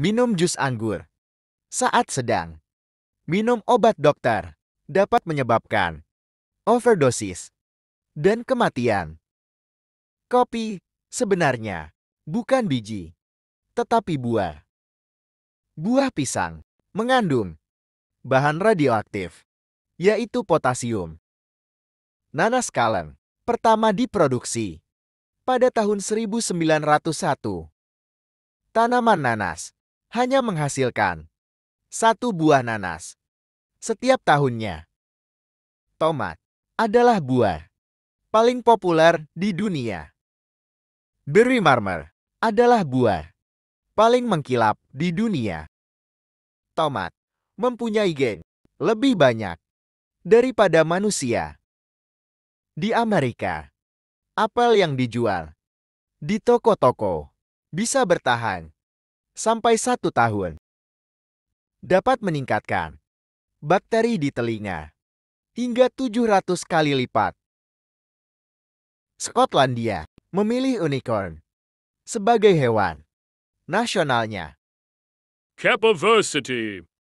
Minum jus anggur. Saat sedang. Minum obat dokter dapat menyebabkan overdosis dan kematian. Kopi sebenarnya bukan biji, tetapi buah. Buah pisang mengandung bahan radioaktif, yaitu potasium. Nanas kalen pertama diproduksi pada tahun 1901. Tanaman nanas hanya menghasilkan satu buah nanas setiap tahunnya. Tomat adalah buah paling populer di dunia. Berry marmer adalah buah paling mengkilap di dunia. Tomat mempunyai gen lebih banyak daripada manusia. Di Amerika, apel yang dijual di toko-toko bisa bertahan sampai satu tahun. Dapat meningkatkan bakteri di telinga hingga 700 kali lipat. Skotlandia memilih unicorn sebagai hewan nasionalnya. Capiversity